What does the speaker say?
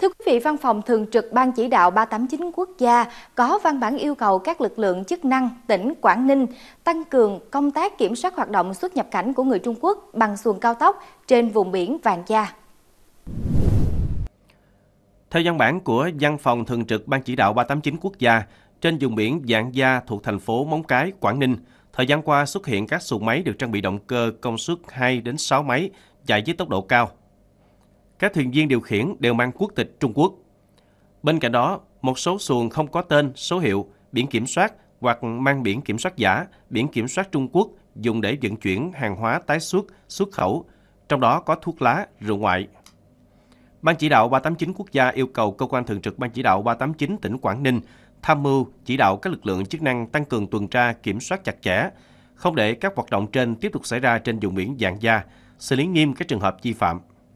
Thưa quý vị, Văn phòng Thường trực Ban Chỉ đạo 389 quốc gia có văn bản yêu cầu các lực lượng chức năng tỉnh Quảng Ninh tăng cường công tác kiểm soát hoạt động xuất nhập cảnh của người Trung Quốc bằng xuồng cao tốc trên vùng biển Vàng Gia. Theo văn bản của Văn phòng Thường trực Ban Chỉ đạo 389 quốc gia, trên vùng biển Vạn Gia thuộc thành phố Móng Cái, Quảng Ninh, thời gian qua xuất hiện các xuồng máy được trang bị động cơ công suất 2 đến 6 máy chạy với tốc độ cao các thuyền viên điều khiển đều mang quốc tịch Trung Quốc. Bên cạnh đó, một số xuồng không có tên, số hiệu, biển kiểm soát hoặc mang biển kiểm soát giả, biển kiểm soát Trung Quốc dùng để vận chuyển hàng hóa tái xuất, xuất khẩu, trong đó có thuốc lá, rượu ngoại. Ban chỉ đạo 389 quốc gia yêu cầu cơ quan thường trực Ban chỉ đạo 389 tỉnh Quảng Ninh tham mưu chỉ đạo các lực lượng chức năng tăng cường tuần tra kiểm soát chặt chẽ, không để các hoạt động trên tiếp tục xảy ra trên vùng biển dạng gia, xử lý nghiêm các trường hợp vi phạm.